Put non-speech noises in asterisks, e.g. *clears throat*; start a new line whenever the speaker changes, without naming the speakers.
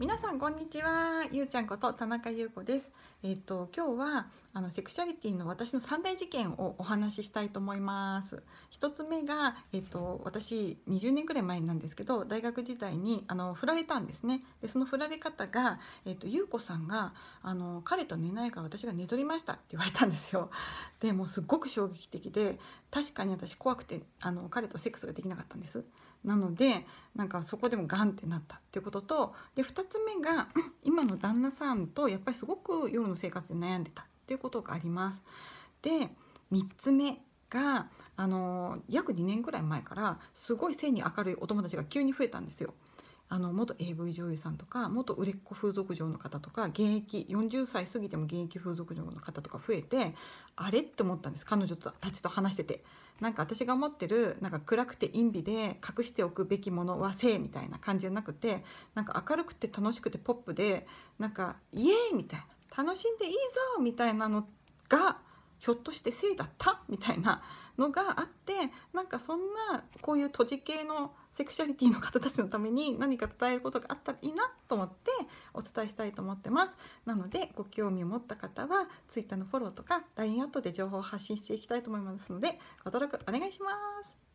皆さんこんにちはゆうちゃんこと田中優子ですえっ、ー、と今日はあのセクシャリティの私の三大事件をお話ししたいと思います一つ目がえっ、ー、と私20年くらい前なんですけど大学時代にあの振られたんですねでその振られ方がえっ、ー、と優子さんがあの彼と寝ないから私が寝取りましたって言われたんですよでもうすごく衝撃的で確かに私怖くてあの彼とセックスができなかったんですなのでなんかそこでもガンってなったっていうこととで2つ目が *clears throat* 今の旦那さんとやっぱりすごく夜の生活で悩んでたっていうことがあります。で3つ目があの約2年ぐらい前からすごい性に明るいお友達が急に増えたんですよ。あの元 AV 女優さんとか元売れっ子風俗嬢の方とか現役40歳過ぎても現役風俗嬢の方とか増えてあれって思ったんです彼女たちと話しててなんか私が思ってるなんか暗くて陰美で隠しておくべきものは性みたいな感じじゃなくてなんか明るくて楽しくてポップでなんかイエーイみたいな楽しんでいいぞみたいなのがひょっとして性だったみたいなのがあってなんかそんなこういう閉じ系のセクシャリティの方たちのために何か伝えることがあったらいいなと思ってお伝えしたいと思ってますなのでご興味を持った方は Twitter のフォローとか LINE アットで情報を発信していきたいと思いますのでご登録お願いします